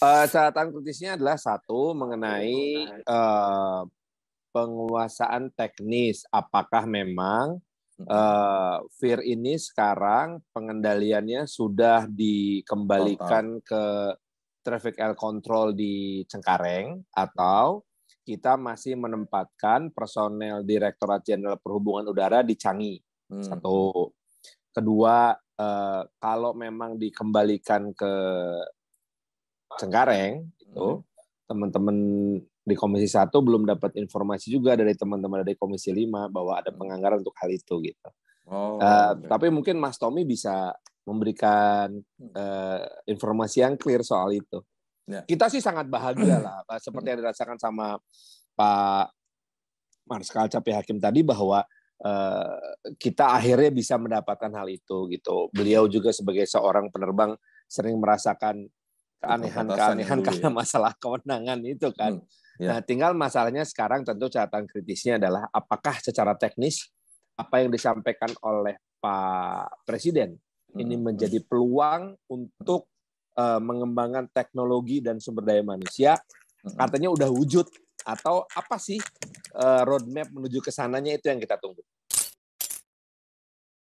Uh, eh, catatan kritisnya adalah satu mengenai uh, penguasaan teknis. Apakah memang uh, Fir ini sekarang pengendaliannya sudah dikembalikan Total. ke traffic air control di Cengkareng atau kita masih menempatkan personel Direktorat Jenderal Perhubungan Udara di Canggih. Hmm. Satu. Kedua, kalau memang dikembalikan ke Cengkareng itu mm-hmm. teman-teman di Komisi satu belum dapat informasi juga dari teman-teman dari Komisi 5 bahwa ada mm-hmm. penganggaran untuk hal itu gitu. Oh, uh, eh, okay. Tapi mungkin Mas Tommy bisa memberikan uh, informasi yang clear soal itu. Yeah. Kita sih sangat bahagia lah, seperti yang dirasakan sama Pak Marskal Capi Hakim tadi bahwa uh, kita akhirnya bisa mendapatkan hal itu gitu. Beliau juga sebagai seorang penerbang sering merasakan keanehan-keanehan karena masalah kewenangan itu kan. Hmm, yeah. Nah, tinggal masalahnya sekarang tentu catatan kritisnya adalah apakah secara teknis apa yang disampaikan oleh Pak Presiden hmm. ini menjadi peluang untuk uh, mengembangkan teknologi dan sumber daya manusia hmm. katanya udah wujud atau apa sih uh, roadmap menuju ke sananya itu yang kita tunggu.